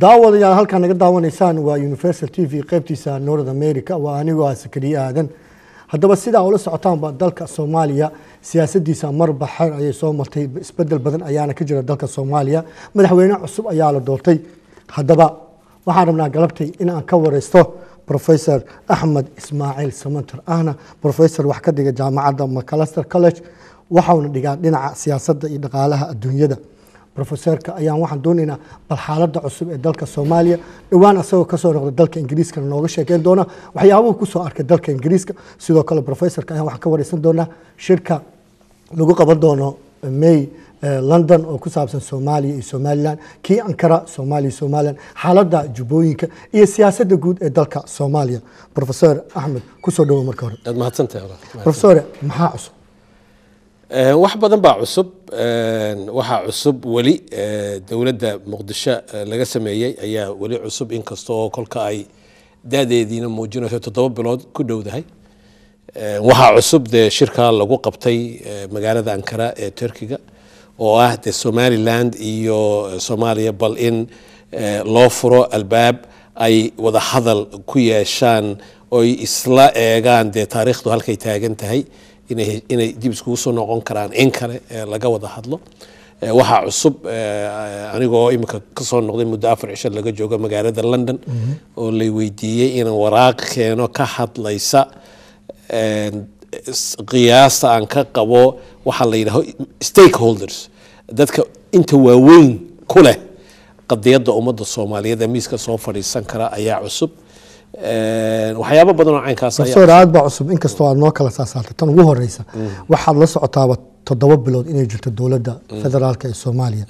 daawada yaad halkaan naga daawanaysaan waa universal t v qaybtiisa north america waa anigoo ah sakariye aadan haddaba sidaa ula socotaanba dalka soomaaliya siyaasadiisa marba xeer ayay soo martay isbedel badan ayaana ka jira dalka soomaaliya madaxweyne cusub ayaa la doortay haddaba waxaan rabnaa galabtay in aan ka wareysto professor axmed ismaaciil samantar ahna professor wax ka dhiga jaamacadda macalaster college waxauna dhigaa dhinaca siyaasadda iyo dhaqaalaha adduunyada rofeserka ayaan waxaan dooneynaa bal xaaladda cusub ee dalka soomaaliya dhawaan asagoo kasoo noqda dalka ingiriiska nooga sheekeyn doona waxyaabuhu kusoo arkay dalka ingiriiska sidoo kale rofesorka ayaan waxaan ka wareysan doonaa shirka lagu qaban doono may eh, london oo ku saabsan soomaaliya iyo somalilan kii ankara soomaaliya somalilan xaaladda jubooyinka iyo siyaasadda guud ee dalka soomaaliya rofeor axmed kusoo dhawo marka hore profesore maxaa cusub wax badan baa cusub waxaa cusub weli dowladda muqdisho laga sameeyey ayaa weli cusub inkasta oo kolka ay da muujinayso toddoba bilood ku dhowdahay waxaa cusub dee shirka lagu qabtay magaalada ankara ee turkiga oo ah dee somaliland iyo soomaaliya bal in loo furo albaab ay wada hadal ku yeeshaan oy isla eegaan dee taariikhdu halkay taagan tahay inay jibiskuusoo noqon karaan in kale laga wada hadlo waxaa cusub anigoo imika kasoo noqday muddo afar cisho laga joogo magaalada london mhm. oo lay weydiiyey inaan waraaq keeno ka hadlaysa qiyaasta aan ka qabo waxaa la yidhaaho stakeholders dadka inta waaweyn ku leh qadiyadda ummadda soomaaliyeed ee miiska soo fadhiisan kara ayaa cusub waxyaaba badanoo caynkaasdoktor aad baa cusub inkastoo aad noo kala saasaartay tan ugu horeysa waxaad la socotaaba toddoba bilood inay jirto dowladda federaalk ee soomaaliya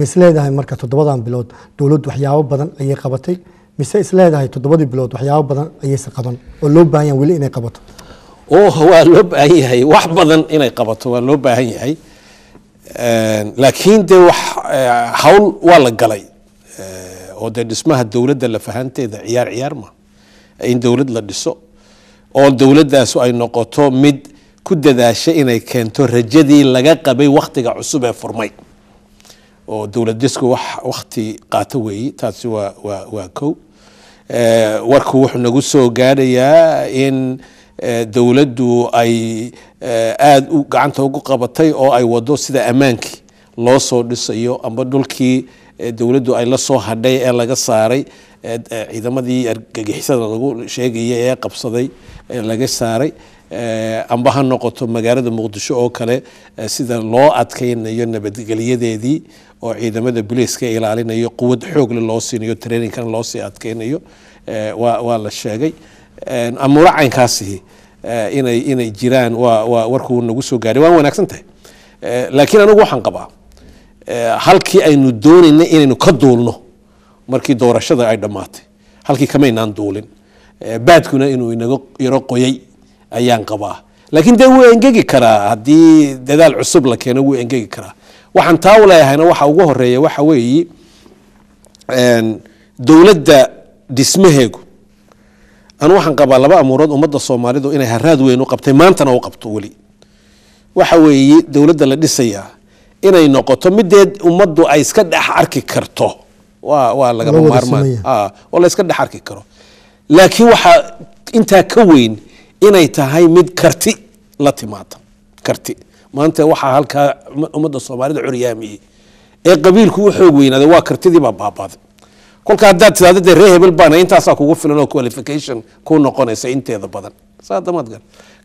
maise leedahay marka toddobadan bilood dowladdu waxyaabo badan ayay qabatay mise isleedahay toddobadii bilood waxyaabo badan ayayse qaban oo loo baahan yahay weli inay qabato oh, waa loo baahan yahay wax badan inay qabato waa loo baahan yahay laakiin dee hawl waa la galay oo dee dhismaha dowladda lafahanteeda ciyaar ciyaar ma in dowlad la dhiso oo dowladdaasu ay noqoto mid ku dadaasha inay keento rajadii laga qabay wakhtiga cusub ee furmay oo dowlad disku wax wakhti qaato weeyi taasi waa waa waa kow warku wuxuu nagu soo gaadhayaa in dowladdu ay aada u gacanta ugu qabatay oo ay wado sida ammaankii loo soo dhisayo amba dhulkii dowladdu ay la soo hadhay ee laga saaray ciidamadii argagixisada lagu sheegaya ee qabsaday laga saaray amba ha noqoto magaalada muqdisho oo kale sida loo adkaynayo nabadgelyadeedii oo ciidamada booliiska ilaalinayo quwad xoogle loo siinayo traininkan loosii adkaynayo waa la sheegay amuuro inay inay jiraan wa warkuu nagu soo gaaray waan wanaagsan tahay laakiin anigu waxaan qabaa Eh, halkii aynu doonayna inaynu ka duulno markii doorashada ay dhammaatay halkii kamaynaan duulin eh, baadkuna inuu inaga yaro qoyay ayaan qabaa laakiin dee wuu engegi karaa haddii dadaal cusub la keeno wuu engegi karaa waxaan taa u waxa ugu horeeya waxa weeye dowladda dhismaheegu anu waxaan qabaa laba amuurood ummadda soomaalidu inay haraad weyn u qabtay maantana u qabto weli waxa weeye dowladda la dhisayaa inay noqoto mideed ummaddu ay iska dhex arki karto waa lagama maarmaan oo la iska dhex arki karo laakiin waxaa intaa ka weyn inay tahay mid karti la timaada karti maanta waxaa halkaa ummadda soomaalida curyaamiyey ee qabiilku u xoog weynaaday waa kartidiibaa baabaaday kolka haddaad tidaada dee ree hebel baana intaasaa kugu filan oo qualification ku noqonaysa inteeda badan saadamaad gar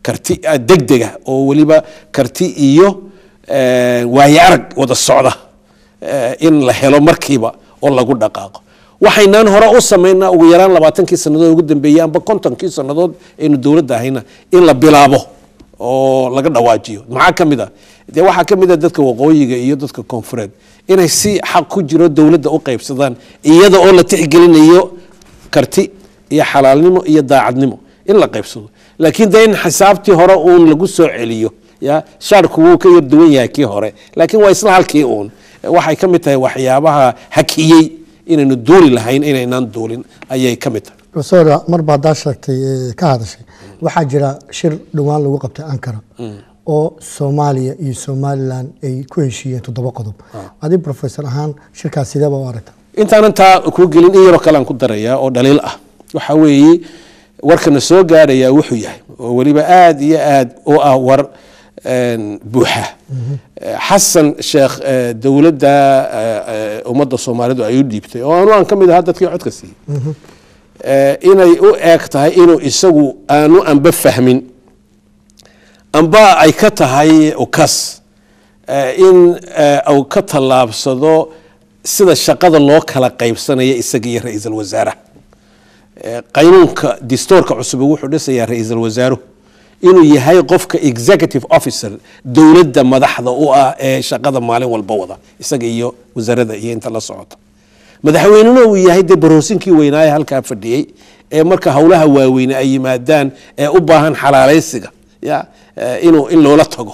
karti degdega oo weliba karti iyo Eh, waayo arag wada socda eh, in la helo markiiba oo lagu dhaqaaqo waxaynaan hore u samaynaa ugu yaraan labaatankii sannadood ugu dambeeyey amba kontonkii sannadood aynu dowladda ahayna in la bilaabo oo laga dhawaajiyo maxaa ka mid a ah? dee waxaa ka mid a ah dadka waqooyiga iyo dadka koonfureed inay si xaq ku jiro dowladda u qaybsadaan iyada oo la tixgelinayo karti iyo xalaalnimo iyo daacadnimo in la qaybsado laakiin dee in xisaabtii hore uun lagu soo celiyo ya shaarku wuu ka yar duwan yahay kii hore laakiin waa isla halkii uun waxay ka mid tahay waxyaabaha hakiyey inaynu duuli lahayn inaynaan duulin ayay ka mid tahay cusoora marba haddaa sheegtay ka hadashay waxaa jira shir dhowaan lagu qabtay ankara mm. oo soomaaliya iyo somalilan ay ku heshiiyeen toddoba qodob ah. adi brofesor ahaan shirkaas sideeba u aragta intaanan taa kuu gelin in yaroo kalean ku darayaa oo dhaliil ah waxaa weeye warkana soo gaarayaa wuxuu yahay oo weliba aada iyo aada u ah war buuxa xasan sheekh eh, dowladda eh, eh, ummadda soomaalidu ay u dhiibtay oo aanu aan ka mid ahaa dadkii codka siiyey inay u eeg tahay inuu isagu aanu anba fahmin amba ay ka tahay ukas in uu ka tallaabsado sida shaqada loo kala qaybsanaya isaga iyo ra-iisul wasaaraha qaynuunka distoorka cusub wuxuu dhisayaa ra-iisul wasaaruhu inuu yahay qofka executive officer dowladda madaxda u ah ee shaqada maalin walba wada isaga iyo wasaarada iyo inta la socota madaxweynena uu yahay dee baroosinkii weynaaye halkaa fadhiyey ee marka howlaha waaweyne ay yimaadaan ee u baahan xalaalaysiga ya eh, inuu in loola tago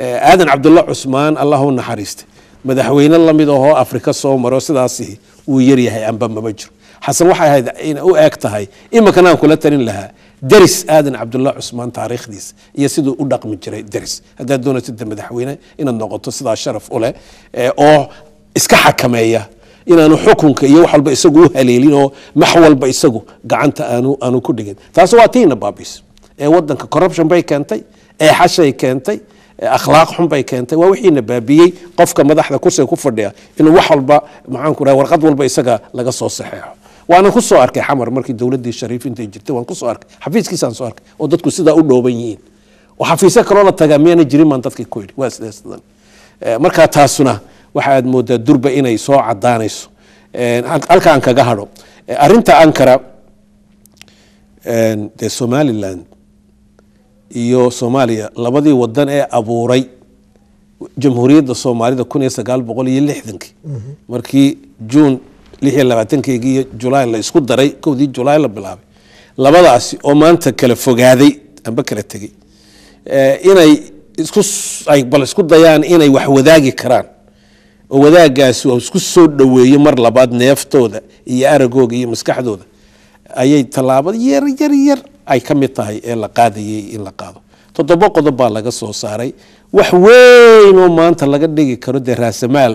eh, aadan cabdulla cusmaan allahu naxariista madaxweyne lamid ahoo afrika soo maro sidaasi uu yaryahay amba mama jiro xasan waxay ahayd u eeg tahay imakana kula talin lahaa deris aadan cabdullah cusmaan taariikhdiisa iyo siduu u dhaqmi jiray deris haddaad doonayso de madaxweyne inaad noqoto sidaa sharaf u leh eh, oo iska xakameeya inaanu xukunka iyo wax walba isagu u haleelin oo max walba isagu gacanta aanu aanu ku dhigin taasi waa tiina baabis ee eh, wadanka corruption bay keentay ee eh, xashay keentay akhlaaq xun bay keentay waa wixiina baabiyey qofka madaxda kursiga ku fadhiya inuu wax walba maxaanku warqad walba isaga laga soo saxeexo waana ku arkay xamar markii dowladii shariif intay jirtay waan kusoo arkay xafiiskiisaan soo arkay oo dadku sidaa u dhooban yihiin oo xafiisyo kaloo la tagaa miyaana jirin baan dadkii ku yidhi waa islee eh, markaa taasuna waxa moodaa durba inay soo cadaanayso eh, halka aan kaga hadho eh, arrinta ankara dee somalilan iyo soomaaliya labadii wadan ee abuuray jamhuuriyadda soomaalida kun iyo sagaal boqol iyo lixdankii mhm. markii juun lix iyo labaatankeegiiyo julaay la isku daray kowdii julaay la bilaabay labadaasi oo maanta kala fogaaday amba kala tegey eh, inay isku bal isku dayaan inay wax wadaagi karaan oo wadaagaasi oo isku soo dhoweeyo mar labaad neeftooda iyo aragooga iyo maskaxdooda ayay tallaabada yar yar yar ay ka mid tahay ee la qaadayay in la qaado toddoba qodob baa laga soo saaray wax weyn maanta laga dhigi karo dee raasamaal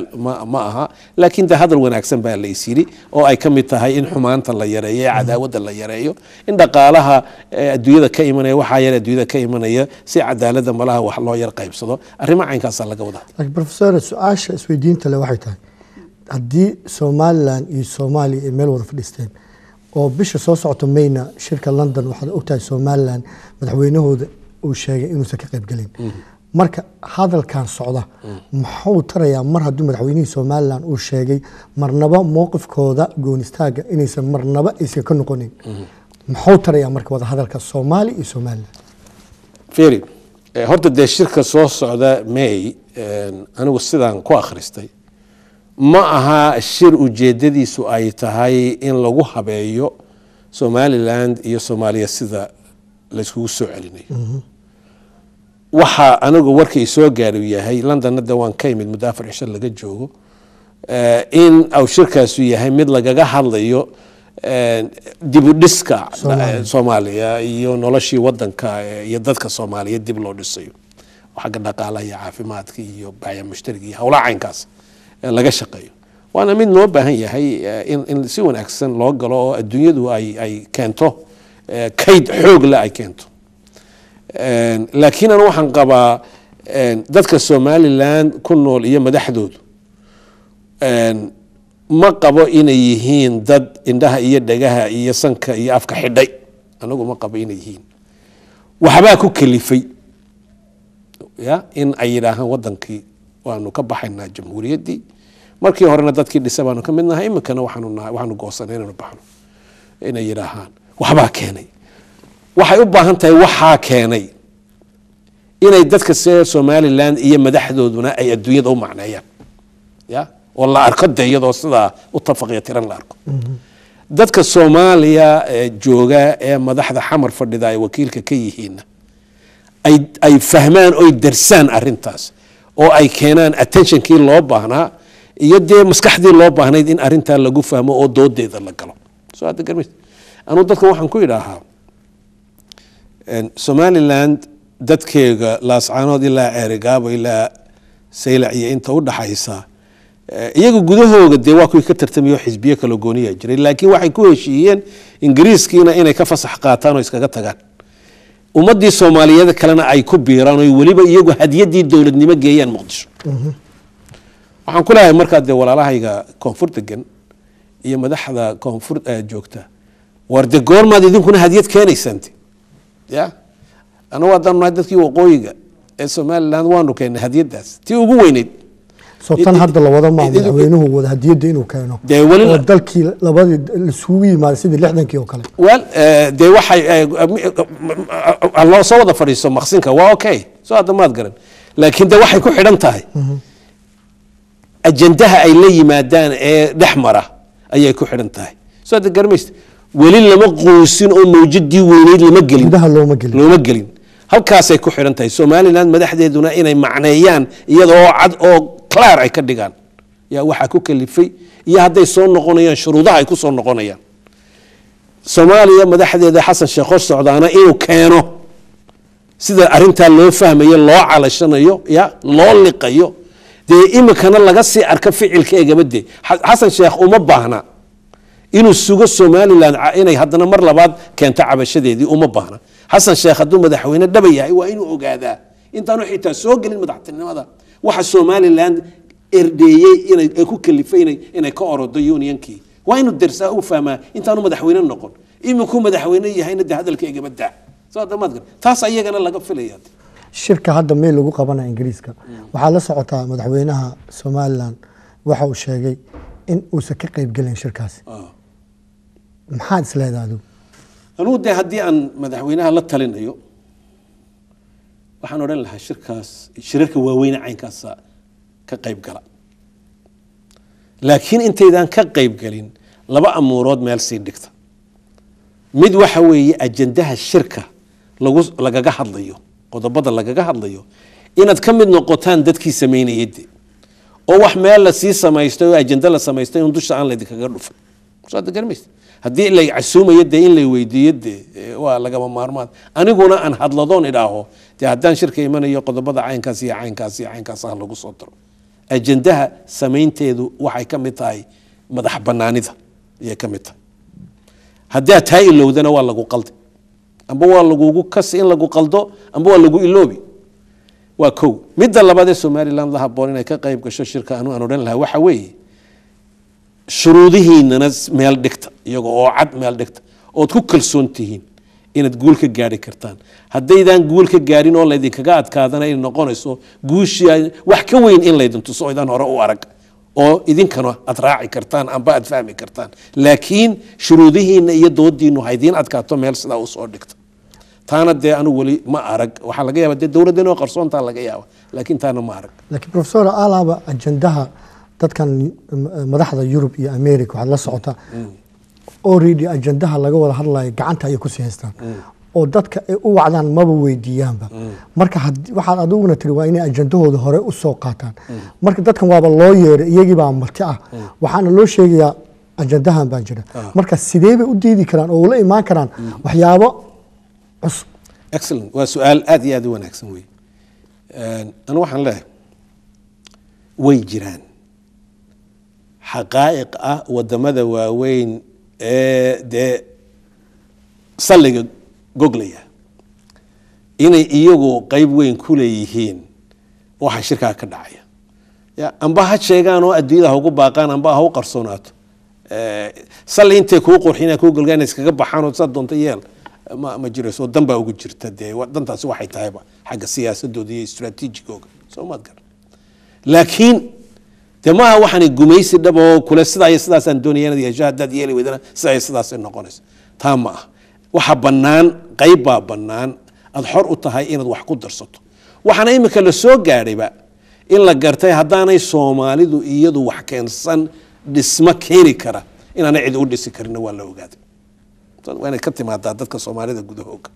ma aha laakiin de hadal wanaagsan baa laysyidhi oo ay ka mid tahay in xumaanta la yareeyo ee cadaawadda la yareeyo in dhaqaalaha eh, adduunyada ka imanaya waxaa yar adduunyada ka imanaya si cadaaladda malaha wax loo yar qaybsado arrimo caynkaasaa laga wadaa laakiin profesor su-aasha isweydiinta le waxay tahay haddii somalilan iyo soomaaliya ay meel wada fadhiisteen oo bisha soo socota mayna shirka london waxaad ogtahay somalilan madaxweynahooda uu sheegay inuusan ka qaybgelin mm-hmm marka hadalkan socda muxuu tarayaa mar hadduu madaxweynihii somalilan uu sheegay marnaba mowqifkooda goonistaaga inaysan marnaba aysan ka noqonin muxuu tarayaa marka wada soomaali iyo somalilan feri eh, horta dee shirka soo socda may eh, anigu sidaan ku akhristay ma aha shir ujeedadiisu ay tahay in lagu habeeyo somaliland iyo soomaaliya sida layskugu soo celinayo mhm waxaa anigu warkii soo gaar yahay londonna de waan ka yimid muddo afar cisho laga joogo eh, in au shirkaasu yahay mid lagaga hadlayo eh, dibudhiska eh, soomaaliya iyo noloshii wadanka iyo dadka soomaaliya dib loo dhisayo xagga dhaqaalaha iyo caafimaadka iyo baya mushtariga iyo howlaha caynkaas laga shaqeeyo waana mid loo baahan yahay in si wanaagsan loo galo oo adduunyadu ay keento kayd xoogle ay keento Ehm, laakiin an waxaan qabaa ehm, dadka somalilan ku nool iyo madaxdoodu ehm, ma qabo inay yihiin dad indhaha iyo dhagaha iyo sanka iyo afka xidhay anagu ma qabo inay yihiin waxbaa ku kalifay ya in ay yidhaahaan wadankii waanu ka baxaynaa jamhuuriyaddii markii horena dadkii dhisa baanu ka midnahay iminkana waxaanu goosanay inaanu baxno inay yidhaahaan waxbaa keenay waxay u baahan tahay waxaa keenay inay dadka se somalilan iyo madaxdooduna ay adduunyada u macneeyaan ya oo la arko de iyadoo sidaa u tafaqiyo tiran la arko dadka soomaaliya ee jooga ee madaxda xamar fadhida ay wakiilka ka yihiinna ay fahmaan oy darsaan arintaas oo ay keenaan attentionkii loo baahnaa iyo dee maskaxdii loo baahnayd in arintaa lagu fahmo oo doodeeda la galo so hadda garmays anuu dadkan waxaan ku idhaahaa somaliland dadkeega laascaanood ilaa ceerigaabo ilaa saylac iyo inta udhaxaysa eh, iyaga gudahooga dee waa kuwii ka tartamayo xisbiye kala gooniyaa jiray laakiin waxay ku heshiiyeen ingiriiskiina inay ka fasax qaataan oo iskaga tagaan ummadii soomaaliyeed kalena ay ku biiraan oo weliba iyagu hadiyadii dowladnimo geeyaan muqdisho mhm. waxaan ku markaa dee walaalahayga koonfur degan iyo madaxda koonfur eh, joogta war idinkuna hadiyad keenaysaan ya anagu haddaan nahay dadkii waqooyiga ee somalilan waanu keena hadiyadaas tii ugu weyneyd tan hadda lawada ma madaxweynuhu wada hadiyada inuu keeno dalkii labadii isugu yimaada sidii lixdankii oo kale wel eh, dee waxay eh, eh, soo wada fadhiiso maqsinka waa okay soo hadda maad garan laakiin de waxay ku xidhan tahay mhm. ajandaha ay la yimaadaan ee dhex mara ayay ku xidhan tahay soo hadda garmaysta weli lama quusin oo mawjadii weyneyd looma gelin halkaasay ku xidhan tahay somalilan madaxdeeduna inay macneeyaan iyadoo cad oo claar ay ka dhigaan yaa waxaa ku kalifay iyo hadday soo noqonayaan shuruudaha ay ku noqonayaan soomaaliya madaxdeeda xasan sheekh hor socdaana inuu keeno sida arintaa loo fahmayo loo calashanayo ya loo liqayo dee imikana laga sii arka ficilkeegaba dee xasan sheekh uma baahna inuu sugo somalilan ah inay haddana mar labaad keento cabashadeedii uma baahna xasan sheekh hadduu madaxweyne dhaba yahay waa inuu ogaadaa intaanu xitaa soo gelin madaxtinimada waxa somalilan erdeeyey ay ku kalifay inay ka orodo unionkii waa inuu dersaa u fahmaa intaanu madaxweyne noqon iminkuu madaxweyne yahayna de hadalka igabada taas ayagana laga filaya shirka hadda meel lagu qabana ingiriiska mm. waxaa la socotaa madaxweynaha somalilan waxa uu sheegay in uusan ka qeybgelayn shirkaasi ah maxaad isleedaa adigu anuu dee haddii aan madaxweynaha la talinayo waxaan odhan lahaa shirkaas shirarka waaweyne caynkaasa ka qayb gala laakiin intaydaan ka qayb gelin laba amuurood meel sii dhigta mid waxa weeye ajandaha shirka lagu lagaga hadlayo qodobada lagaga hadlayo inaad ka mid noqotaan dadkii samaynayade oo wax meel lasii samaystay oo ajanda la samaystay un dusha aan laydinkaga dhufin garmas haddii la casuumayo dee in lay weydiiyo de waa lagama maarmaan aniguna aan hadladoon idhaaho dee haddaan shirka imanayo qodobada caynkaas iyo caynkaas iyo caynkaas ah lagu soo daro ajandaha samaynteedu waxay ka mid tahay madax banaanida ayay ka mid tahay haddaa taa ilowdana waa lagu qaldi amba waa lagugu kasi in lagu qaldo amba waa lagu iloobi waa ko midda labaad ee somalilan la haboon inay ka qayb gasho shirka anu aan odhan lahaa waxa weeye shuruudihiinana meel dhigta iyaga oo cad meel dhigta ood ku kalsoon tihiin inaad guul ka gaari kartaan haddaydaan guul ka gaarin oo laydinkaga adkaadana inay noqonayso guushii wax ka weyn in laydin tuso idaan hore u arag oo idinkana aad raaci kartaan amba aad fahmi kartaan laakiin shuruudihiina iyo doodiinu haydiin adkaato meel sidaa usoo dhigta taana dee anu weli ma arag waxaa laga yaaba dee dowladda qarsoontaa laga yaaba laakiin taana ma arag laakiin profesor alaaba ajandaha dadkan madaxda yurub iyo america waxaad la socota mm. oredy ajandaha laga wada hadlayo gacanta ayay kusii haystaan mm. oo dadka ay u wacdaan maba weydiiyaanba mm. marka waxaad adiguna tiri waa inay ajandahooda hore usoo soo qaataan marka dadkan waaba loo yeeray iyagiibaa marti ah waxaana loo sheegayaa ajandahan baa jira ah. marka sidee bay u diidi karaan oo ula imaan karaan waxyaabo cusub excellent waa su-aal aada iyo aad u wanaagsan wey anu waxaan leehay way jiraan xaqaa'iq ah wadamada waaweyn ee dee salliga goglaya inay iyagu qeyb weyn ku leeyihiin waxa shirkaa ka dhacaya ya amba ha sheegaan oo adduunyada haugu baaqaan amba ha u qarsoonaato salli intay kuu qurxinaa kuu golgaan iskaga baxaan oo saa doonta yeel ma ma jirayso dan baa ugu jirta dee dantaasi waxay tahayba xagga siyaasadooda iyo istraatiijigooga soo maad garan laakiin de maaha waxaan gumaysi dhab oo kule sidaa sidaasaan doonaya hadaad yeeli weydana sidaa iyo noqonaysa taa ma ah waxa bannaan qaybbaa bannaan aada xor u tahay inaad wax ku darsato waxaana iminka lasoo soo gaadhayba in la gartay haddaanay soomaalidu iyadu wax keensan dhismo keeni kara inaanay cid u dhisi karinna waa la ogaaday waa ka timaadaa dadka soomaalida gudahooga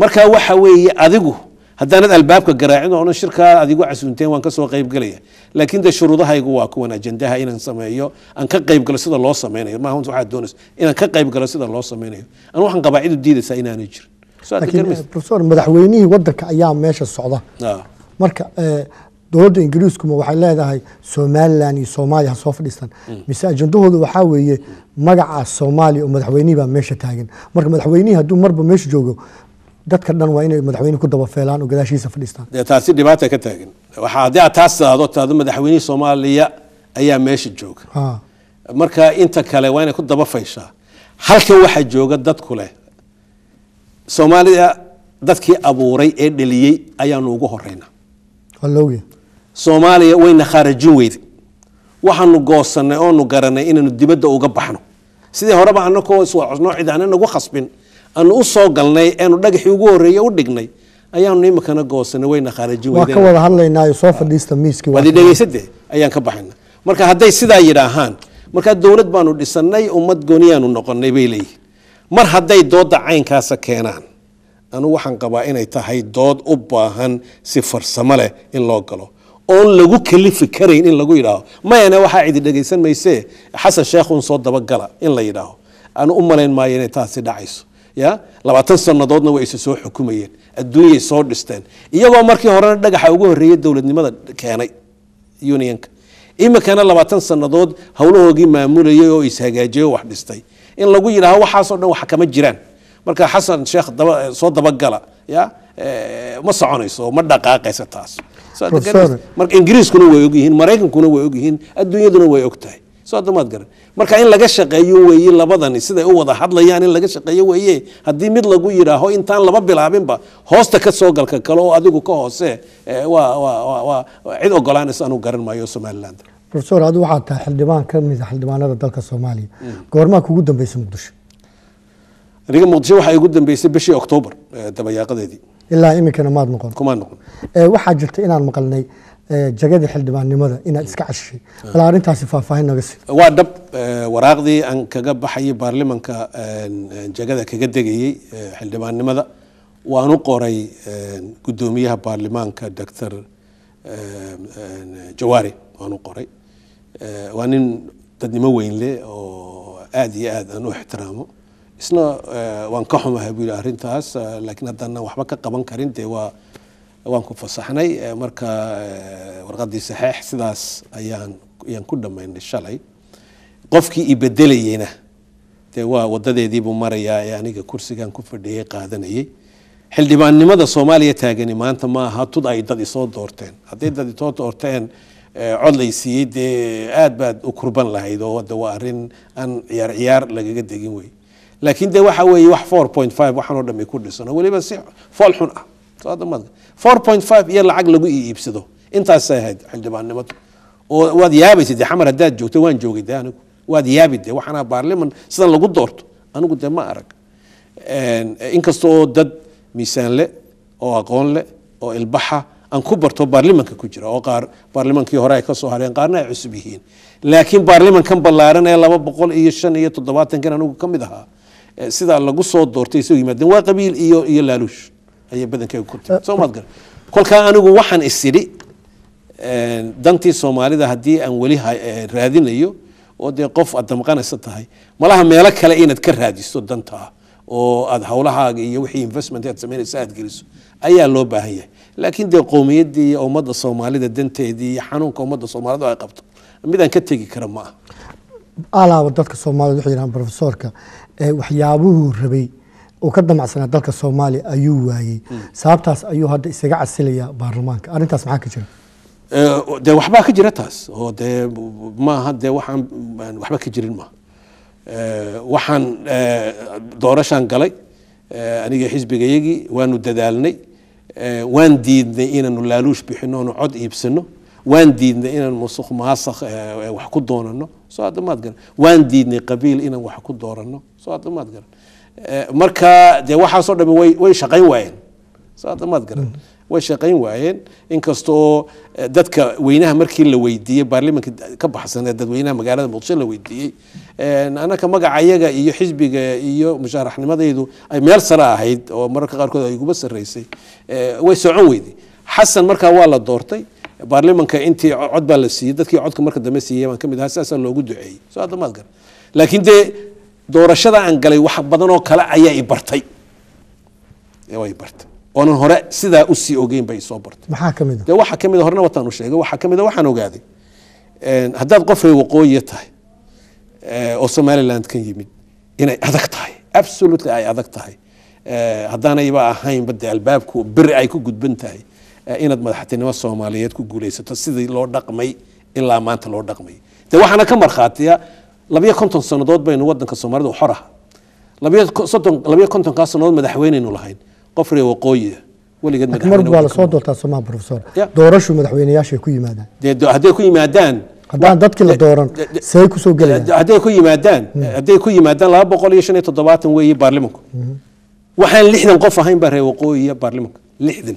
marka waxa weeye adigu haddaanad albaabka garaacin oona shirkaa adigu casuunteen waan kasoo qaybgelaya laakiin de shuruudahaygu waa kuwan ajandaha inaan sameeyo aan ka qaybgalo sida loo sameynayo maaha waxaad doonayso inaan ka qaybgalo sida loo sameynayo an waxaan qabaacidu diidaysaa inaanay jirin eh, profesor madaxweynihii wadanka ayaa meesha socda marka eh, dowladda ingiriiskuma waxay leedahay somalilan iyo soomaaliya ha soo fadhiistan mm. mise ajandahooda waxaa weeye magaca soomaaliya oo madaxweynihii baa meesha taagan marka madaxweynihii hadduu marba meesha joogo dadka dhan waa inay madaxweyne ku dabaeelaan oo gadaashiisa fadhiistaan taasi dhibaata ka taagan haddii aad taas tidado tado madaxweynihii soomaaliya ayaa meesha jooga marka inta kale waa inay ku dabafayshaa halkan waxaa jooga dad ku leh soomaalida dadkii abuuray ee dhaliyey ayaanu ugu horeynaa soomaaliya wayna khaarajin weyda waxaanu goosanay oonu garanay inaanu dibadda uga baxno sidii horeba anakoo iswacosnoo nagu khasbin aanu usoo soo galnay eanu dhagaxii ugu horeeye u dhignay ayaanu iminkana goosanay wayna khaarajiwadhegeysadee ayaan ka baxayna marka hadday sidaa yidhaahaan markaa dowlad baanu dhisanay ummad gooniyaanu noqonay bay leeyihin mar hadday dooda caynkaasa keenaan anugu waxaan qabaa inay tahay dood u baahan si farsamo leh in loo galo oon lagu kalifi karayn in lagu yidhaaho mayane waxaa cidi dhegaysan maysee xasan sheekhuun soo dabagala in la yidhaaho aanu u malayn maayo inay taasi dhacayso ya labaatan sanadoodna way isa soo xukumayeen adduunyay soo dhisteen iyagoo markii horena dhagaxa ugu horeeya dowladnimada keenay unionka imikana labaatan sanadood howlahoogii maamulayay oo ishagaajiyey oo wax dhistay in lagu yidhaaho waxaasoo dhan wax kama jiraan marka xasan sheekh eh, soo dabagala ya eh, ma soconayso ma dhaqaaqaysa taas marka ingiriiskuna way ogyihiin maraykankuna way ogyihiin adduunyaduna way og sodomaad garan marka in laga shaqeeyo weeye labadani siday u wada hadlayaan in laga shaqeeyo weeye haddii mid lagu yidhaaho intaan laba bilaabinba hoosta ka soo galka kale oo adigu ka hoose waa cid ogolaanaysa anuu garan maayo somalilan rofesor adi waxaa tahay xildhibaan ka mida ah xildhibaanada dalka soomaaliya goormaa kugu dambeysay muqdisho aniga muqdisho waxaa igu dambeysay bishii octoobar dabayaaqadeedii ilaa iminkana maad noqon kumaa noqon waxaa jirta inaan maqalnay jagadii xildhibaannimada inaad hmm. iska cashay bal hmm. arintaasi faahfaahin naga si waa dhab waraaqdii aan kaga baxayay baarlimanka jagada kaga degayey xildhibaannimada waan u qoray guddoomiyaha baarlimaanka doctor jawaari waan u qoray waa nin dadnimo weyn leh oo aada iyo aad aan u ixtiraamo isna waan ka xumahay buu yidhi arrintaas laakiin haddaanan waxba ka qaban karin dee waa waan ku fasaxnay eh, marka eh, warqadii saxiix sidaas ayaan ku dhammaynay shalay qofkii ibedelayeyna dee waa wadadeediibuu marayaa ee aniga kursigan ku fadhiyay qaadanayay xildhibaannimada soomaaliya taagani maanta maaha tud ay dad isoo doorteen hadday dad isoo doorteen eh, cod lay dee aad baad u kurban lahayd oo de waa arrin aan ciyaar ciyaar lagaga degin wey laakiin de waxa weeye wax four point five waxaanoo dham ku dhisan oo weliba si fool xun ah iyo lacag lagu iibsado intaasa ahayd xildhibaannimadu oo waad yaabaysa de xamar haddaad joogto waan joogay de anigu waad yaabi de waxaana baarliman sida lagu doorto anigu de ma arag inkasta oo dad miisaan oo aqoon le oo ilbaxa aan ku barto baarlimanka ku jira oo qaar baarlimankii hore ay ka hareen qaarna ay cusub yihiin laakiin baarlimankan ballaaran ee laba boqol iyo shan iyo toddobaatankan anigu ka mid ahaa sidaa lagu soo doortay isagoo yimaadeen waa qabiil iyo iyo laaluush ayay badankeyga ku timi soo maad gara kolkaa anigu waxaan is eh, dantii soomaalida haddii aan weli eh, raadinayo oo dee qof aad damqanaysa tahay malaha meelo kale inaad ka raadiso dantaa ah, oo aad hawlahaaga iyo wixii investment aad samaynaysa aad geliso ayaa loo baahan yahay laakiin dee qowmiyaddii ummadda soomaalida danteedii iyo xanuunka ummadda soomaalida ay qabto midaan ka tegi kara ma ah alaaba dadka soomaalida waxay yidhahaan profesoorka eh, waxyaabuhuu rabay uu ka damacsanaa dalka soomaaliya ayuu waayey sababtaas ayuu hadda isaga casilaya baarlamaanka arrintaas maxaa ka jira de waxbaa ka jira taas oo dee maaha dee waxaan waxba ka jirin maaha waxaan doorashaan galay aniga xisbigayagii waanu dadaalnay waan diidnay inaanu laaluush bixino onu cod iibsano waan diidnay inaan musuq maasakh wax ku doonano soo hadda garan waan diidnay qabiil inaan wax ku doorano soo hadda garan Eh, marka dee waxaasoo dhami way way shaqayn waayeen maad garan way shaqayn waayeen inkastoo eh, dadka weynaha markii la weydiiyey baarlimanka ka baxsan dadweynaha magaalada muqdisho la weydiiyey eh, anaka magacayaga iyo xisbiga iyo mushaaraxnimadaydu ay meel sare ahayd oo mararka qaarkood ay iguba sarreysay way socon weyday xasan markaa waa la doortay baarlimanka intii cod baa la siiyey dadkii codka marka dambe siiyey baan ka mid ahaa saasaa loogu duceeyey so hadda garan laakiin dee doorashada aan galay wax badanoo kale ayaa ibartay bartay oonan hore sidaa usii ogeyn bay isoo bartay maxaa ka de ah? waxaa ka ah horena wataan u waxaa ka ah waxaan ogaaday haddaad qof reer waqooyiya tahay oo somaliland kan yimid inay adag tahay absolutely ay adag tahay haddaanayba ahaynba de albaabku beri ay ku gudban tahay inaad madaxtinimo soomaaliyeed ku guulaysato sidii loo dhaqmay ilaa maanta loo dhaqmay de waxaana ka markhaatiya labiyo konton sanadood baynu wadanka soomaalida xor ah labiyo kontonkaa sanadood madaxweyneynu lahayn qof ree waqooyia weligeedmar ku yimaadaan hadday hmm. ku yimaadaan laba boqol iyo shan iyo toddobaatan weeye baarlimanku hmm. waxaan lixdan qof ahayn baa ree waqooyiya baarlimanka lixdan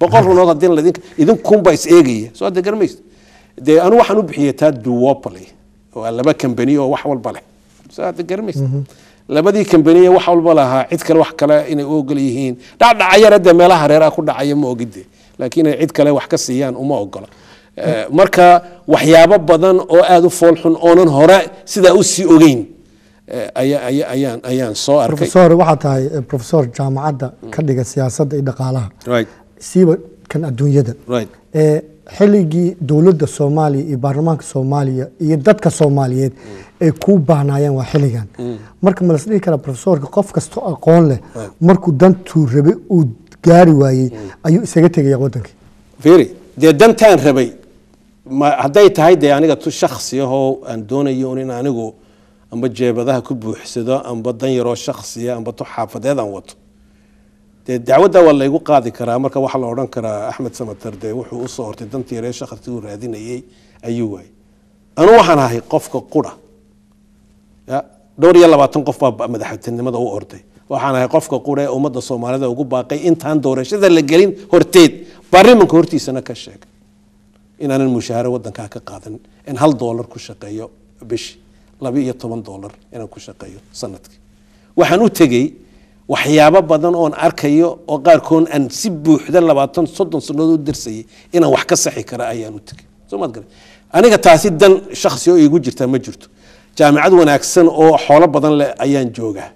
boqol runood haddii ladin idinkunbaa is eegaya soo de garmays dee anu waxaan u bixiya taa duwopoly waa laba kambani oo wax walba leh soo de garmays mhm. labadii kambaniye wax walba lahaa cid kale wax kale inay u ogol yihiin dhacdhacayaara dee meelaha reeraha ku dhacaya ma ogide laakiin inay cid kale wax ka siiyaan uma ogola eh, marka waxyaabo badan oo aada u foolxun oonan hore sidaa usii ogeyn eh, ayaan soo arkay waxaa tahay eh, profesor jaamacadda ka dhiga siyaasadda iyo dhaqaalaha siiba kan adduunyada xilligii dowladda soomaaliya iyo baarlamaanka soomaaliya iyo dadka soomaaliyeed mm. ay kuu baahnayaan waa xilligan mm. marka ma las karaa rofesorka qof kasto aqoon leh markuu dantuu rabay uu gaari waayey mm. ayuu isaga tegaya wadankii firi dee dantaan rabay hadday tahay dee aniga tu shaksi ahoo aan doonayo in anigu amba jeebadaha ku buuxsado amba dan yaroo shaksiya ah, amba tu xaafadeed aan wato dee dacwadda waa laygu qaadi karaa marka waxaa la odhan karaa axmed samater dee wuxuu usoo hortay dantiiree shakhrtii uu raadinayey ayuu waayey anu waxaan ahay qofka qura ya dhowr iyo labaatan qof baa madaxtinimada u orday waxaan ahay qofka qura ee ummadda soomaalida ugu baaqay intaan doorashada la gelin horteed baarlamanka hortiisana ka sheegay inaanan mushaaharo wadankaa ka qaadanin in hal doolar ku shaqeeyo bishi laba iyo toban doolar inaan ku shaqeeyo sanadkii waxaan u tegey waxyaabo badan oon arkayo oo qaarkoon aan si buuxda labaatan soddon sannadooo darsayay inaan wax ka saxi kara ayaanu tegay somaad aniga taasi dan shaksi oo iigu jirtaa ma jirto jaamicad wanaagsan oo xoolo badan leh ayaan joogaa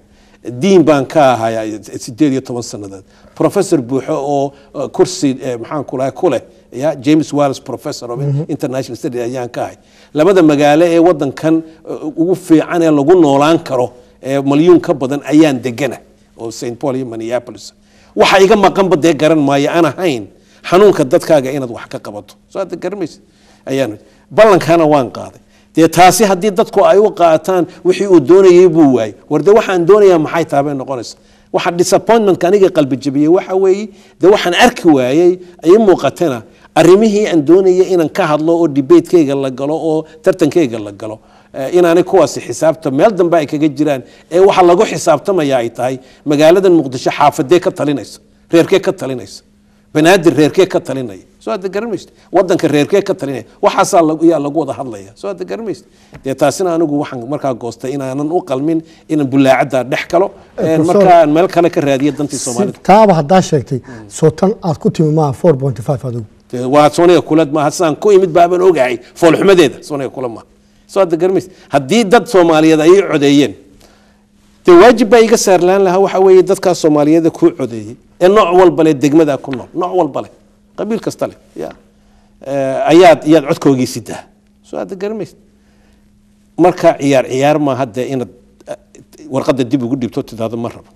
diin baan ka ahayaa sideed iyo toban sanadeed professor buuxo oo eh, kursi eh, maxaan ku lahay ya james wallis professor of mhm. international study ayaan ka ahay labada magaalo ee wadankan eh, ugu fiican ee lagu noolaan karo ee malyuun ka badan ayaan degana oo st paul iyo minneapolis waxa iga maqanba dee garan maayo aan ahayn xanuunka dadkaaga inaad wax ka qabato soo hadda ayaan ballankana waan qaaday dee taasi haddii dadku ay u qaataan wixii uu doonayay buu waayey war de waxaan doonayaa maxay taabay noqonaysa waxa disappointmentka aniga qalbi jabiyey waxa weeye dee waxaan arki waayey ii muuqatana arrimihii aan doonayay inaan ka hadlo oo dibateyga la galo oo tartankeyga la galo Eh, inaanay kuwaasi xisaabta meel dambe ay kaga jiraan ee waxa lagu xisaabtamaya ay tahay magaaladan muqdisho xaafadee ka talinaysa reerkee ka talinaysa banaadir reerkee ka talinaya soo ada garanmayst wadanka reerkee ka talinaya waxaasaa yaa lagu wada hadlaya soo ada garanmayst dee taasina anigu waxaan markaa goostay inaanan u qalmin inaan bulaacada dhex kalo eh, markaan meel kale ka raadiya dantii soomaalida taaba haddaa sheegtay sootan aad ku timi maaha four point five adigu waa soonaga kulad maaha sidaan ku imid baabaan ogahay foolxumadeeda soonaga kula maaha sogarmas haddii dad soomaaliyeed ay codeeyeen de waajib baa iga saarlaan lahaa waxa wey dadkaas soomaaliyeed ku codeeyey ee nooc walbale degmadaa ku nool nooc walbale qabiil kasta le eh, ayaad iyaad codkoogii sidaa soo garmays marka ciyaar ciyaar maaha dee inaad eh, warqadda dib ugu dhibto tidaado ma rabo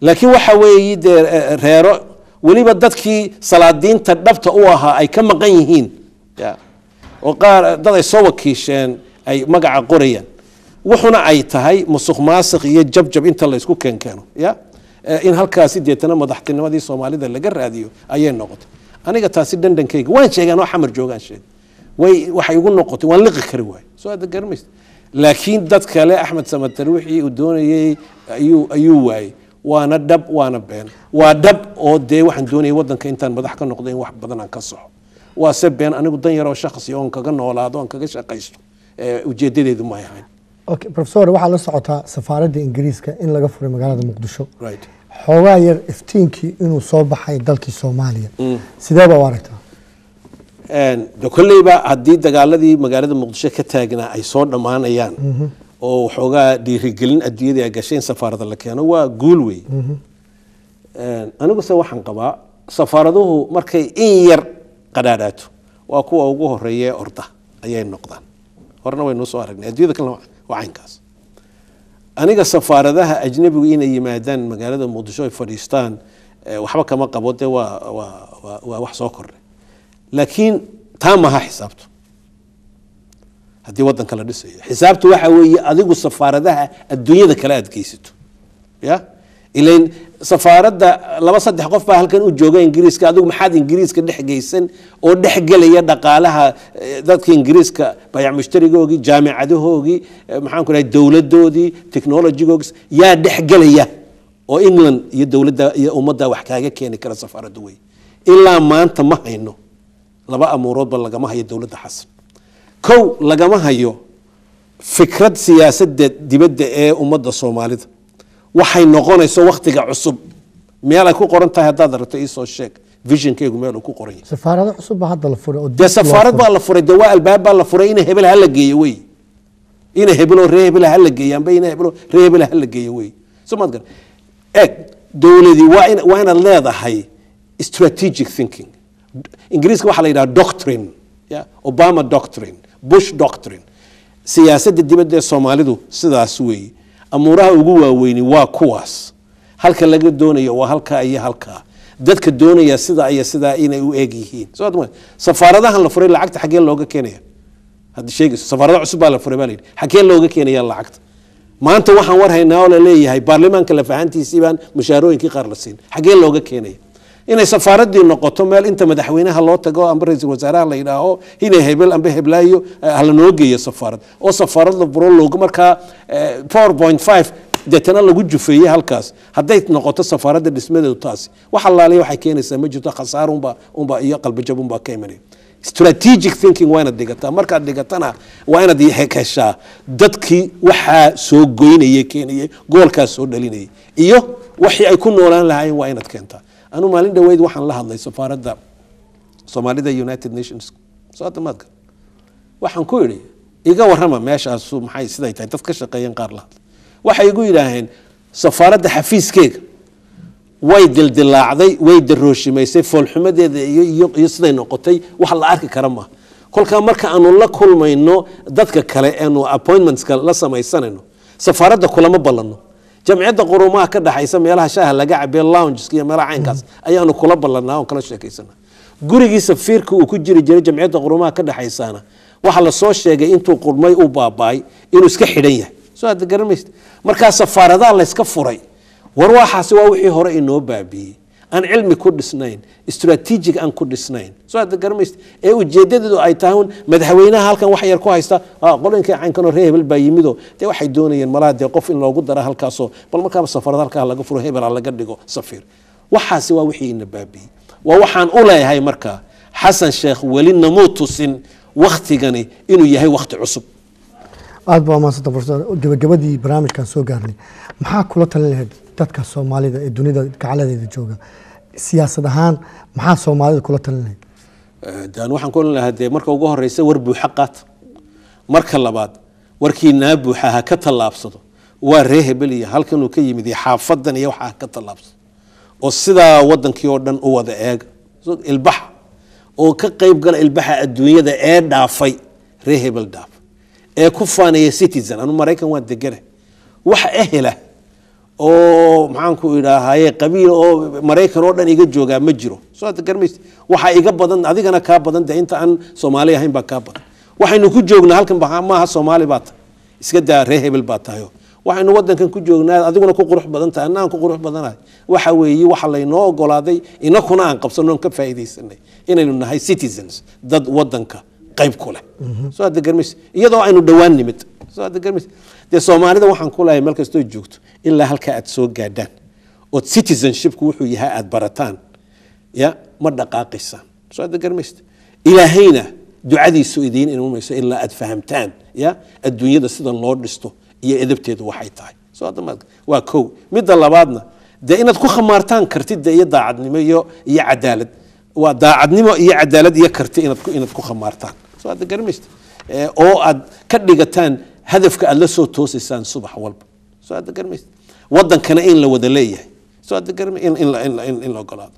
laakiin waxa weeye dee eh, reero weliba dadkii salaadiinta dhabta u ahaa ay ka maqan yihiin oo qaar dad ay soo wakiisheen ay magaca qorayaan wuxuna ay tahay musuq maasiq iyo jabjab inta laysku keenkeeno ya eh, in halkaasi deetana madaxtinimadii soomaalida laga raadiyo ayay noqotay aniga taasi dhandankayga waan sheegaan oo xamar joogaan sheeg way waxay igu noqotay waan liqi kari waay soo aada garmaysa laakiin dad kale axmed samatar wixii uu doonayey ayuu ayuu waayey waana dhab waana been waa dhab oo dee waxaan doonayay waddanka intaan madax ka noqdo in wax badan aan ka soxo waase been anigu dan yaroo shakhsi oon kaga noolaado oon kaga shaqaysto ujeedadeedu ma ahayn profesor waxaa la socotaa safaaradda ingiriiska in laga furay magaalada muqdisho xoogaa yar iftiinkii inuu soo baxay dalkii soomaaliya mm. sidee baa u aragtaa de haddii dagaaladii magaalada muqdisho ka taagnaa ay soo dhammaanayaan mhm. oo waxoogaa dhiirigelin adduunyada ay gashay in safaarada la keeno waa guul wey mhm. aniguse waxaan qabaa safaaraduhu markay in yar qadhaadhaato waa kuwa ugu horeeya orda ayay noqdaan horena waynuu soo aragnay addunyada kalena waa aniga safaaradaha ajnabigu inay yimaadaan magaalada muqdisho ay fadhiistaan eh, waxba kama qabo dee waa waa waa wax soo kordhay laakiin taa maha xisaabtu haddii waddanka la dhisayo xisaabtu waxa weeye adigu safaaradaha adduunyada kale aad geysato ya ilain safaaradda laba saddex qof baa halkan u jooga ingiriiska adugu maxaad ingiriiska dhex geysan oo dhex gelaya dhaqaalaha eh, dadka ingiriiska bayac mushtarigoogii jaamicadahoogii eh, maxaan ku dhahay dowladoodii technologigoogii yaa dhex gelaya oo england iyo dowladda iyo ummadda wax kaaga keeni kara safaaraddu wey ilaa maanta ma hayno laba amuuroodba lagama hayo dowladda xasan kow lagama hayo fikrad siyaasadeed dibadda ee ummadda soomaalida waxay noqonayso wakhtiga cusub meelay ku qoran tahay haddaad aragto iisoo sheeg visionkeygu meeluu ku qoran yahay safaarad baa la furay dee waa albaab baa la furay ina hebel hala geeyo wey ina hebelo ree hebela hala geeyo ina hebelo ree hebela hala geeyo wey somaad gar eeg dowladii waa in waa inaad leedahay strategic thinking ingiriiska waxaa la yidhaha doctrine ya obama doctrine bush doctrine siyaasadda dibadda ee soomaalidu sidaas weeye amuuraha ugu waaweyni waa kuwaas halka laga doonayo waa halkaa iyo halkaa dadka doonaya sidaa iyo sidaa inay u eeg yihiin safaaradahan la furay lacagta xagee looga keenaya had sheegayso safaarada cusub baa la furay baa layidhi xagee looga keenaya lacagta maanta waxaan war haynaa oo la leeyahay baarlamaanka lafahantiisiibaan mushaarooyinkii qaar la siin xagee looga keenaya inay safaaradii noqoto meel inta madaxweynaha loo tago amba ra-isul wasaaraha la yidhaaho hina hebel amba heblaayo eh, halanoo geeyo safaarad oo safaarad la furo loogu markaa eh, four point five deetana lagu jufeeye halkaas hadday noqoto safaaradda dhismadeedu taasi wax allaaliya waxay keenaysaa ma jirto khasaar unba unba iyo qalbajab unbaa ka imanaya strategic thinking waa inaad dhigataa markaad dhigatana waa inaad heshaa dadkii waxaa soo goynayay keenayay goolkaas soo dhalinayay iyo wixii ay ku noolaan lahaayeen waa inaad keentaa anuu maalin dhaweyd waxaan la hadlay safaaradda soomaalida united nations soadamaad waxaan ku idhi iga warama meeshaasu maxay siday tahay dad ka shaqeeyeen qaar la hadlay waxay igu yidhaaheen safaaradda xafiiskeega way dildilaacday way darooshimay foolxumadeeda iyo siday noqotay wax la arki kara maaha kolkaa marka aanu la kulmayno dadka kale eanu appointmentska la samaysanayno safaaradda kulama balano jamciyadda qurumaha ka dhaxaysa meelaha shaaha laga cabe loungeska iyo meelaha caynkaas ayaanu kula ballanaa oon kala sheekaysana gurigii safiirka uu ku jiri jiray jamciyadda qurumaha ka dhexaysaana waxaa lasoo sheegay intuu qurmay u baabaay inuu iska xidhan yahay soo aad garan markaa safaaradaa layska furay war waxaasi waa wixii hore inoo baabiiyey aan cilmi ku dhisnayn istraatiijig aan ku dhisnayn soo ad garamayst ee ujeedadeedu ay tahay un madaxweynaha halkan wax yar ku haysta qolonka caynkanoo reer hebel baa yimido dee waxay doonayeen malaa dee qof in loogu dara halkaasoo bal markaaba safarad halkaa laga furo hebela laga dhigo safiir waxaasi waa wixii ina baabiyey waa waxaan u leeyahay markaa xasan sheekh weli namuu tusin wakhtigani inuu yahay wakhti cusub aad baa mahadsanta gabagabadii barnaamijkan soo gaarnay maxaa kula talin lahayd dadka soomaalida ee dunida gacaladeeda jooga siyaasad ahaan maxaa soomaalida kula talinaya eh, dan waxaan ku ohan lahaa dee marka ugu horeysa war buuxa qaata marka labaad warkii naabuuxa ha ka tallaabsado waa ree hebel halkanuu ka yimid iyo xaafadan iyo waxa ka tallaabsado oo sidaa wadankii oo dhan u wada eega ilbaxa oo ka qayb gala ilbaxa adduunyada ee dhaafay ree hebel dhaafay ee ku faanaya citizen anu maraykan waan degane waxa ehela oo maxaanku idhaahaye qabiil oo maraykan oo dhan iga joogaa ma jiro sogarmas waxaa iga badan adigana kaa badan de inta aan soomaali ahayn baa kaa badan waxaynu ku joognaa halkan maaha soomaali baa tahay iska daa ree hebel baa tahayo waxaynu wadankan ku joognaa adiguna ku qurux badan tahay annaan ku qurux badanahay waxa weeye waxa laynoo ogolaaday inakuna aan qabsanno ka faa'iidaysanay inaynu nahay citizens dad wadanka qayb ku leh mhm. so garmas iyadoo aynu dhowaan nimid so garmas dee soomaalida waxaan ku lahay markastoo joogto ilaa halkaa aad soo gaadhaan ood citizenshipku wuxuu yahay aada barataan ya ma dhaqaaqaysaan soo garmaysta ilaahayna ducadiisu idiin inmayso ilaa aad fahamtaan ya adduunyada sida loo dhisto iyo edabteedu waxay tahay waa ko midda labaadna dee inaad ku khamaartaan kartida iyo daacadnimo iyo cadaalad waa daacadnimo iyo cadaalad iyo karti inaad ku khamaartaan soo aada garmaysta oo aad ka dhigataan hadafka aad la soo toosaysaan subax walba soo aad garmays wadankana in la wada leeyahay soo aad garma in la ogolaado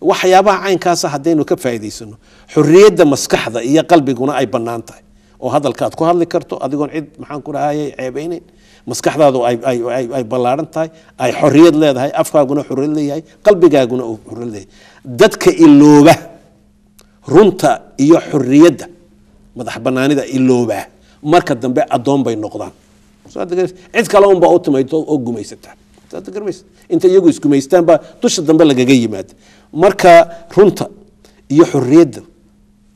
waxyaabaha caynkaasa haddaynu ka faa'idaysano xorriyadda maskaxda iyo qalbiguna ay bannaan tahay oo hadalka aad ku hadli karto adigoon cid maxaan ku dhahayay ceebeyneyn maskaxdaadu ay ballaaran tahay ay xorriyad leedahay afkaaguna xorriyad leeyahay qalbigaaguna uu xorriyad leeyahay dadka ilooba runta iyo xorriyadda madax bannaanida iloobaa marka dambe adoon bay noqdaan cid kale unbaa u timayto oo gumaysataa inta iyagu isgumaystaan baa dusha dambe lagaga yimaada marka runta iyo xoriyadda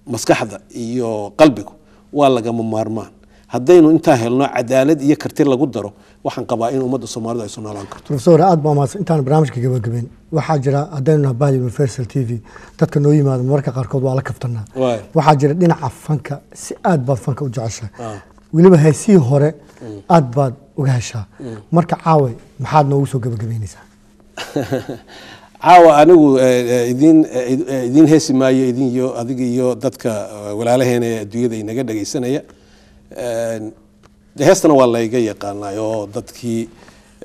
maskaxda iyo qalbigu waa lagama maarmaan haddaynu intaa helno cadaalad iyo karti lagu daro waxaan qabaa in ummadda soomaalida ay soo noolaan karto rofesor aad baa mahadsan intaan barnaamijka gabagabeyn waxaa jira haddaynu naha bahli universal t v dadka noo yimaado mararka qaarkood waa la kaftanaa waxaa jira dhinaca fanka si aad baad fanka u jeceshaa weliba heesihii hore mm. aad baad uga heshaa mm. marka caawe maxaad noogu soo gabagabeynaysaa caawa anigu eh, eh, idin eh, idiin heesi maayo idin iyo adiga iyo dadka walaalaheena ee adduunyada inaga dhegaysanaya heestana waa layga yaqaanay oo dadkii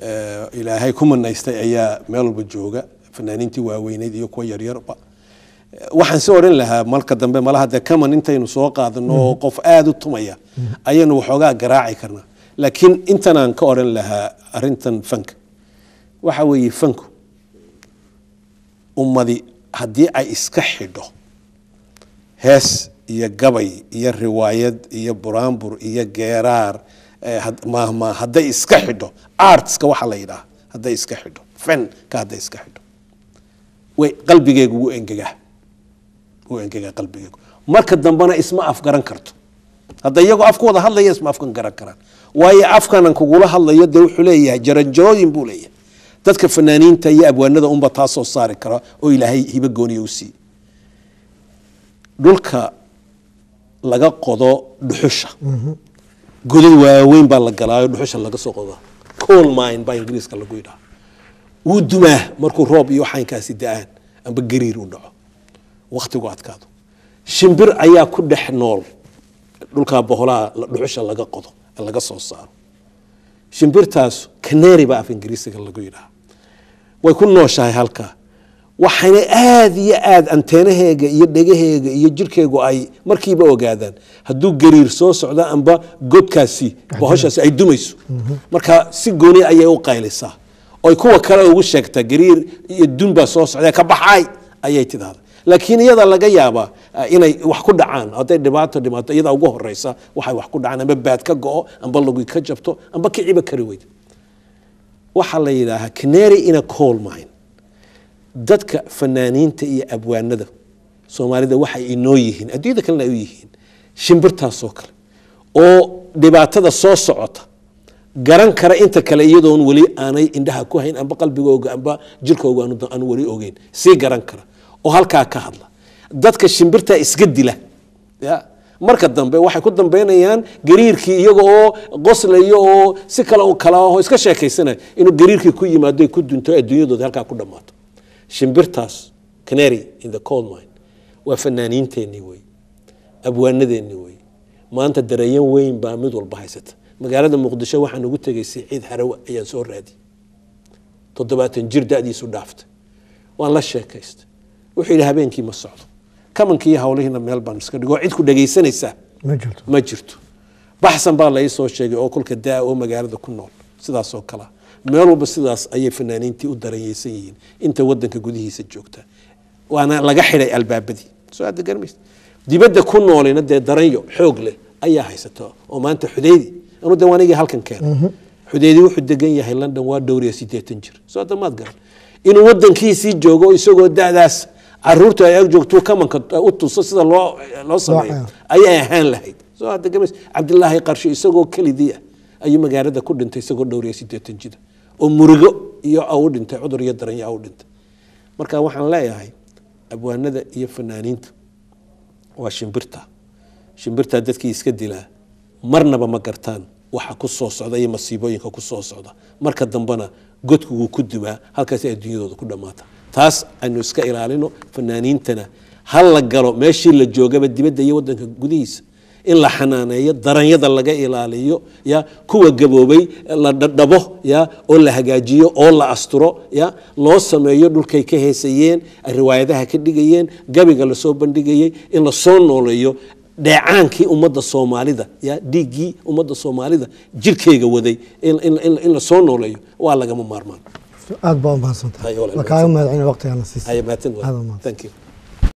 eh, ilaahay ku manaystay ayaa meel walba jooga fanaaniintii waaweyneyd iyo kuwa yaryarba eh, waxaan si odhan lahaa marka dambe malaha dee kaman intaynu soo qaadano oo qof aada u tumaya ayaynu waxoogaa garaaci karnaa laakiin intanaan ka odhan lahaa arintan fanka waxa weeye fanku ummadi haddii ay iska xidho hees iyo gabay iyo riwaayad iyo buraanbur iyo geeraar Eh, haday iska xidho artska waxaa la yidhaha hadday iska xidho fenka hadday iska xidho qalbigeegu wuu engegaa wuu engegaa qalbigeegu marka dambena isma afgaran karto hadda iyagoo af wada hadlaya isma afkan garan karaan waayo afkanan kugula hadlayo dee wuxuu leeyahay jaranjarooyin buu leeyahay dadka fanaaniinta iyo abwaanada unba taasoo saari kara oo ilaahay hibo gooniya u dhulka laga qodo dhuxusha mm-hmm godad waaweyn baa la galaayo dhuxusha laga soo qoda col mine baa ingiriiska lagu yidhaha wuu dumaa markuu roob iyo waxaynkaasi da-aan amba gariir u dhaco waktigu adkaado shimbir ayaa ku dhex nool dhulkaa boholaha dhuxusha laga qodo laga soo saaro shimbirtaas kanari baa af ingiriisiga lagu yidhaha way ku nooshahay halkaa waxayna aada iyo aada anteenaheega iyo dhegaheega iyo jirkeegu ay markiiba ogaadaan hadduu gariir soo socdo amba godkaasi bahoshaasi ay dumayso mhm. marka si gooni ayay u qaylisaa oy kuwa kale ugu sheegtaa gariir iyo dunbaa soo socda ka baxay ayay tidahda laakiin iyada laga yaabaa ah, inay wax ku dhacaan hadday dhibaato dhimaato iyadaa ugu horeysa waxay wax ku dhacaan amba baad ka go-o amba lagu ka jabto amba kiciba kari weyd waxaa la yidhaahaa canary ina coal mine dadka fanaaniinta iyo abwaanada soomaalida waxa inoo yihiin adduunyada kalena ay u yihiin shimbirtaasoo kale oo dhibaatada soo socota garan kara inta kale iyadoon weli aanay indhaha ku hayn amba qalbigooga amba jirkooga aan weli ogeyn sii garan kara oo halkaa ka hadla dadka shimbirtaa iska dila ya marka dambe waxay ku dambeynayaan gariirkii iyaga oo qoslayo oo si kale u kala aho iska sheekaysanaya inuu gariirkii ku yimaado ku dunto adduunyadooda halkaa ku dhammaato shimbirtaas canary in the cold mine waa fanaaniinteenii wey abwaanadeenii wey maanta dareeyan weyn baa mid walba haysata magaalada muqdisho waxaan ugu tegay siciid harawa ayaan soo raadi toddobaatan jir dadiisu dhaaftay waan la sheekaystay wuxuu yidhi habeenkii ma socdo kamankiiiyo hawlihiina meel baan iska dhigo cid ku dhegaysanaysaa ma jirto baxsan baa la ii soo sheegay oo kolka daa oo magaalada ku nool sidaasoo kalea meel walba sidaas ayay fanaaniintii u daranyeysan yihiin inta wadanka gudihiisa joogta waana laga xiday albaabadii so-aada garmays dibadda ku noolina dee daranyo xoog leh ayaa haysata oo maanta xudeydi anu de waaniga halkan keena mhm. xudeydi wuxuu degan yahay london waa dhowriya sideetan jir soo hadda maad garan inuu wadankiisii joogo isagoo da'daas caruurta ay ag joogtuu kamanka u tuso sida loo loo sameeyo ayay ahaan lahayd soo hadda garmays cabdilaahi qarshe isagoo kelidii ah ayuu magaalada ku dhintay isagoo dhowriya sideetan jira oo murigo iyo u dhintay cudur iyo daranya u dhintay marka waxaan leeyahay abwaanada iyo fanaaniinta waa shimbirta shimbirtaa dadkii iska dilaa marnaba ma gartaan waxa ku socda iyo masiibooyinka ku socda marka dambena godku wuu ku dubaa halkaasi ay ku dhammaata taas aynu iska ilaalino fanaaniintana ha la galo meeshii la joogaba dibadda iyo wadanka gudihiisa in la xanaaneeyo daranyada laga ilaaliyo ya kuwa gaboobay eh, la dhadhabo ya oo la hagaajiyo oo la asturo ya loo sameeyo dhulkay ka heesayeen riwaayadaha ka dhigayeen gabiga lasoo bandhigayey in lasoo nooleeyo dheecaankii ummadda soomaalida ya dhiiggii ummadda soomaalida jirkeyga waday in lasoo nooleeyo waa lagama maarmaan aad baa umahadsantahay kaaga mahadcin waqtigaa la siisay